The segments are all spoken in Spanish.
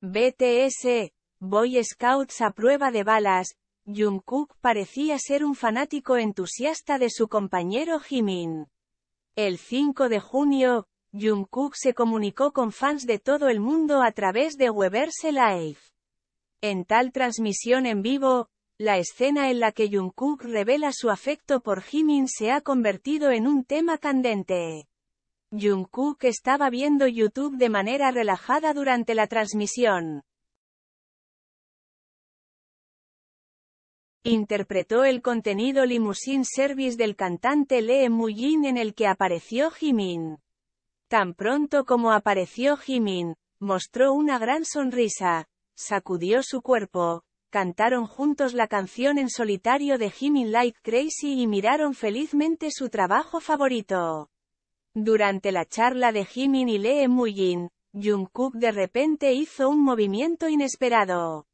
BTS, Boy Scouts a prueba de balas, Jungkook parecía ser un fanático entusiasta de su compañero Jimin. El 5 de junio, Jungkook se comunicó con fans de todo el mundo a través de Weverse Live. En tal transmisión en vivo, la escena en la que Jungkook revela su afecto por Jimin se ha convertido en un tema candente. Jungkook estaba viendo YouTube de manera relajada durante la transmisión. Interpretó el contenido Limousine Service del cantante Lee Muyin en el que apareció Jimin. Tan pronto como apareció Jimin, mostró una gran sonrisa, sacudió su cuerpo, cantaron juntos la canción en solitario de Jimin Like Crazy y miraron felizmente su trabajo favorito. Durante la charla de Jimin y Lee Muyin, Jungkook de repente hizo un movimiento inesperado.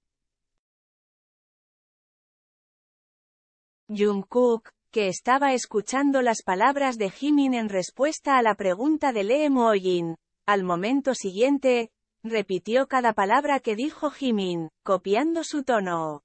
Jungkook, que estaba escuchando las palabras de Jimin en respuesta a la pregunta de Lee Muyin, al momento siguiente, repitió cada palabra que dijo Jimin, copiando su tono.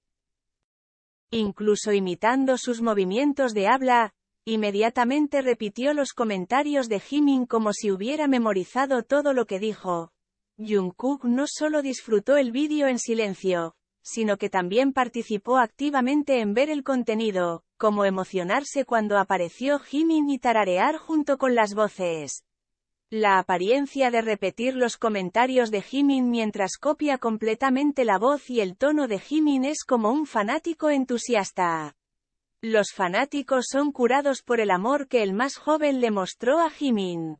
Incluso imitando sus movimientos de habla, Inmediatamente repitió los comentarios de Jimin como si hubiera memorizado todo lo que dijo. Jungkook no solo disfrutó el vídeo en silencio, sino que también participó activamente en ver el contenido, como emocionarse cuando apareció Jimin y tararear junto con las voces. La apariencia de repetir los comentarios de Jimin mientras copia completamente la voz y el tono de Jimin es como un fanático entusiasta. Los fanáticos son curados por el amor que el más joven le mostró a Jimin.